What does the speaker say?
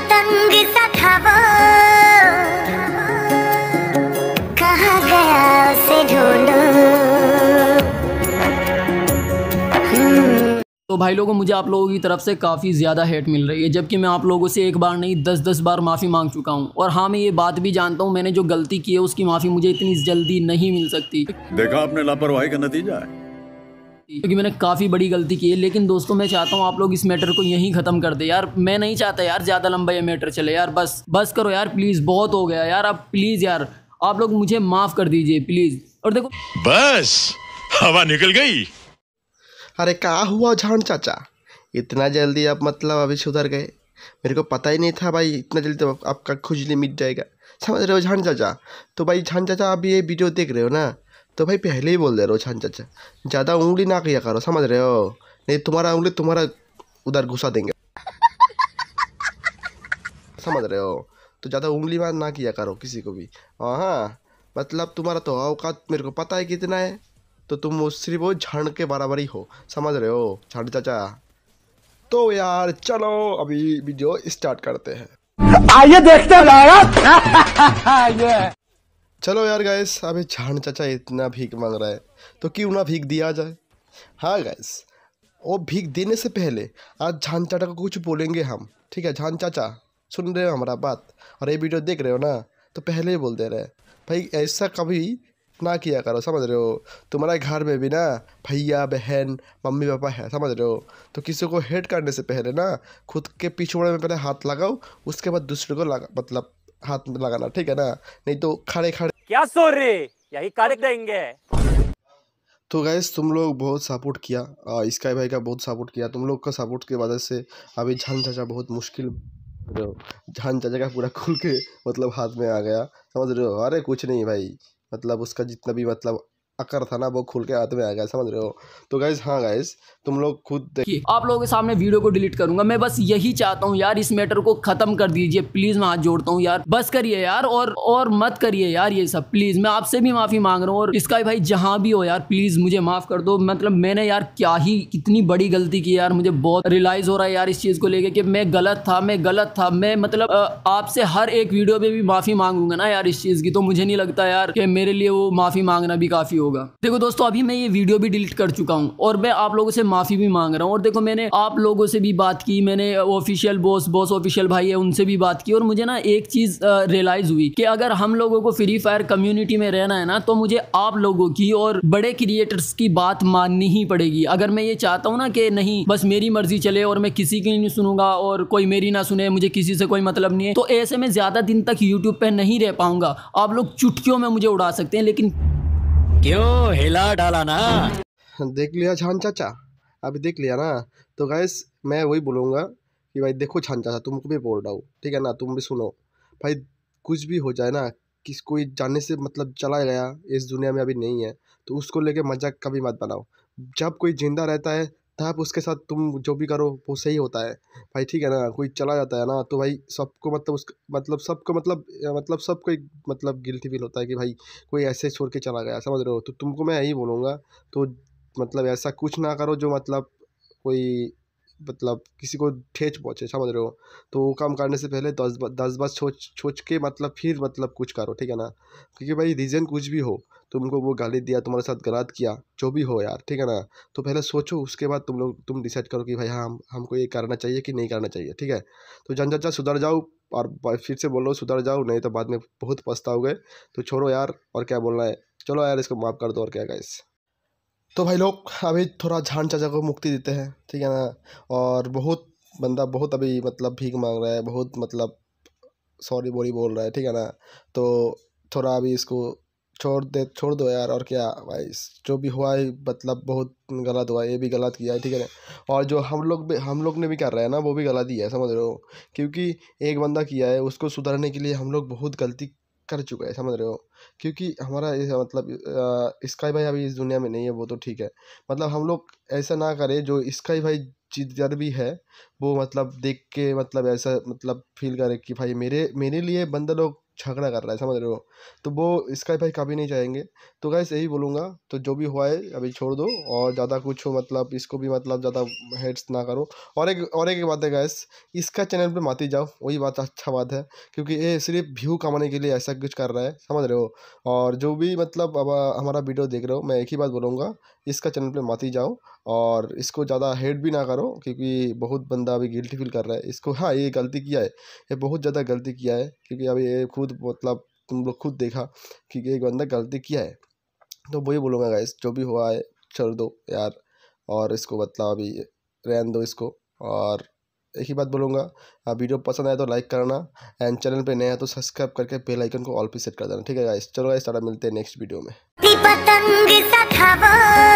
पतंग सा था वो कहा गया उसे ढूंढो तो भाई लोगों मुझे आप लोगों की तरफ से काफ़ी ज़्यादा हेट मिल रही है जबकि मैं आप लोगों से एक बार नहीं दस दस बार माफ़ी मांग चुका हूँ और हाँ मैं ये बात भी जानता हूँ मैंने जो गलती की है उसकी माफ़ी मुझे इतनी जल्दी नहीं मिल सकती देखा आपने लापरवाही का नतीजा है क्योंकि मैंने काफ़ी बड़ी गलती की है लेकिन दोस्तों मैं चाहता हूँ आप लोग इस मैटर को यहीं ख़त्म कर दे यार मैं नहीं चाहता यार ज़्यादा लंबा ये मैटर चले यार बस बस करो यार प्लीज़ बहुत हो गया यार आप प्लीज़ यार आप लोग मुझे माफ़ कर दीजिए प्लीज़ और देखो बस हवा निकल गई अरे कहा हुआ झाड़ चाचा इतना जल्दी आप मतलब अभी सुधर गए मेरे को पता ही नहीं था भाई इतना जल्दी तो आपका खुजली मिट जाएगा समझ रहे हो झाड़ चाचा तो भाई झान चाचा आप ये वीडियो देख रहे हो ना तो भाई पहले ही बोल दे रहे हो छान चाचा ज़्यादा उंगली ना किया करो समझ रहे हो नहीं तुम्हारा उंगली तुम्हारा उधर घुसा देंगे समझ रहे हो तो ज़्यादा उंगली मार ना किया करो किसी को भी हाँ, हाँ मतलब तुम्हारा तो औकात मेरे को पता है कितना है तो तुम सिर्फ वो झंड के बराबर ही हो समझ रहे हो झंड चाचा तो यार चलो अभी वीडियो स्टार्ट करते हैं आइए देखते हैं चलो यार गैस अभी छान चाचा इतना भीख मांग रहा है तो क्यों ना भीख दिया जाए हाँ गैस वो भीख देने से पहले आज झान चाचा को कुछ बोलेंगे हम ठीक है झान चाचा सुन रहे हो हमारा बात और ये वीडियो देख रहे हो ना तो पहले ही बोल दे रहे भाई ऐसा कभी ना किया करो समझ रहे हो तुम्हारे घर में भी ना भैया बहन मम्मी पापा है समझ रहे हो तो किसी को हेट करने से पहले ना खुद के पिछोड़े में पहले हाथ लगाओ उसके बाद दूसरे को लगा मतलब हाथ लगाना ठीक है ना नहीं तो खड़े खड़े क्या सो रे यही कार्य देंगे तो गैस तुम लोग बहुत सपोर्ट किया स्काई भाई का बहुत सपोर्ट किया तुम लोग का सपोर्ट की वजह से अभी झान चाचा बहुत मुश्किल झान चाचा का पूरा खुल के मतलब हाथ में आ गया समझ रहे हो अरे कुछ नहीं भाई मतलब उसका जितना भी मतलब अकर था ना वो खुल के हाथ में आ गया समझ रहे हो तो गाइज हाँ गाइज तुम लोग खुद देखिए आप लोगों के सामने वीडियो को डिलीट करूंगा मैं बस यही चाहता हूँ यार इस मैटर को खत्म कर दीजिए प्लीज मैं हाथ जोड़ता हूँ यार बस करिए यार और और मत करिए यार ये सब प्लीज मैं आपसे भी माफी मांग रहा हूँ और इसका भाई जहाँ भी हो यार प्लीज मुझे माफ कर दो मतलब मैंने यार क्या ही कितनी बड़ी गलती की यार मुझे बहुत रियलाइज हो रहा है यार इस चीज को लेकर की मैं गलत था मैं गलत था मैं मतलब आपसे हर एक वीडियो में भी माफी मांगूंगा ना यार इस चीज की तो मुझे नहीं लगता यार मेरे लिए वो माफी मांगना भी काफी हो होगा देखो दोस्तों अभी मैं ये वीडियो भी डिलीट कर चुका हूँ और मैं आप लोगों से माफ़ी भी मांग रहा हूँ और देखो मैंने आप लोगों से भी बात की मैंने ऑफिशियल बॉस बॉस ऑफिशियल भाई है उनसे भी बात की और मुझे ना एक चीज़ रियलाइज़ हुई कि अगर हम लोगों को फ्री फायर कम्युनिटी में रहना है ना तो मुझे आप लोगों की और बड़े क्रिएटर्स की बात माननी ही पड़ेगी अगर मैं ये चाहता हूँ ना कि नहीं बस मेरी मर्जी चले और मैं किसी की नहीं सुनूंगा और कोई मेरी ना सुने मुझे किसी से कोई मतलब नहीं है तो ऐसे में ज़्यादा दिन तक यूट्यूब पर नहीं रह पाऊंगा आप लोग चुटकियों में मुझे उड़ा सकते हैं लेकिन क्यों हिला डाला ना देख लिया छान चाचा अभी देख लिया ना तो गैस मैं वही बोलूँगा कि भाई देखो छान चाचा तुमको भी बोल रहा हूँ ठीक है ना तुम भी सुनो भाई कुछ भी हो जाए ना किस कोई जाने से मतलब चला गया इस दुनिया में अभी नहीं है तो उसको लेके मजाक कभी मत बनाओ जब कोई जिंदा रहता है तब उसके साथ तुम जो भी करो वो सही होता है भाई ठीक है ना कोई चला जाता है ना तो भाई सबको मतलब उस मतलब सबको मतलब मतलब सबको एक मतलब गिल्टी फील होता है कि भाई कोई ऐसे छोड़ के चला गया समझ रहे हो तो तुमको मैं यही बोलूँगा तो मतलब ऐसा कुछ ना करो जो मतलब कोई मतलब किसी को ठेच पहुँचे समझ रहे हो तो वो काम करने से पहले दस बार दस बार सोच सोच के मतलब फिर मतलब कुछ करो ठीक है ना क्योंकि भाई रीज़न कुछ भी हो तुमको वो गाली दिया तुम्हारे साथ गलत किया जो भी हो यार ठीक है ना तो पहले सोचो उसके बाद तुम लोग तुम डिसाइड करो कि भाई हाँ हम हमको ये करना चाहिए कि नहीं करना चाहिए ठीक है तो जन जचा सुधर जाओ और फिर से बोलो सुधर जाओ नहीं तो बाद में बहुत पछताओगे तो छोड़ो यार और क्या बोलना है चलो यार इसको माफ़ कर दो और क्या गाइस तो भाई लोग अभी थोड़ा झान चाचा को मुक्ति देते हैं ठीक है ना और बहुत बंदा बहुत अभी मतलब भीख मांग रहा है बहुत मतलब सॉरी बोरी बोल रहा है ठीक है ना तो थोड़ा अभी इसको छोड़ दे छोड़ दो यार और क्या भाई जो भी हुआ है मतलब बहुत गलत हुआ है ये भी गलत किया है ठीक है ना और जो हम लोग भी हम लोग ने भी कर रहे हैं ना वो भी गलत ही है समझ रहे हो क्योंकि एक बंदा किया है उसको सुधारने के लिए हम लोग बहुत गलती कर चुका है समझ रहे हो क्योंकि हमारा ये मतलब स्काई भाई अभी इस दुनिया में नहीं है वो तो ठीक है मतलब हम लोग ऐसा ना करें जो स्काई भाई जिधर भी है वो मतलब देख के मतलब ऐसा मतलब फील करे कि भाई मेरे मेरे लिए बंदा लोग झगड़ा कर रहा है समझ रहे हो तो वो इसका भाई कभी नहीं चाहेंगे तो गैस यही बोलूँगा तो जो भी हुआ है अभी छोड़ दो और ज़्यादा कुछ मतलब इसको भी मतलब ज़्यादा हेड्स ना करो और एक और एक बात है गैस इसका चैनल पे माती जाओ वही बात अच्छा बात है क्योंकि ये सिर्फ व्यू कमाने के लिए ऐसा कुछ कर रहा है समझ रहे हो और जो भी मतलब अब हमारा वीडियो देख रहे हो मैं एक ही बात बोलूँगा इसका चैनल पर माती जाओ और इसको ज़्यादा हेड भी ना करो क्योंकि बहुत बंदा अभी गिल्टी फील कर रहा है इसको हाँ ये गलती किया है ये बहुत ज़्यादा गलती किया है क्योंकि अभी ये खुद खुद मतलब तुम लोग खुद देखा कि एक बंदा गलती किया है तो वही बोलूँगा गाइस जो भी हुआ है छोड़ दो यार और इसको मतलब अभी रहन दो इसको और एक ही बात बोलूँगा वीडियो पसंद आए तो लाइक करना एंड चैनल पे नया तो सब्सक्राइब करके बेल आइकन को ऑल पे सेट कर देना ठीक है गाइस चलो गाइस मिलते हैं नेक्स्ट वीडियो में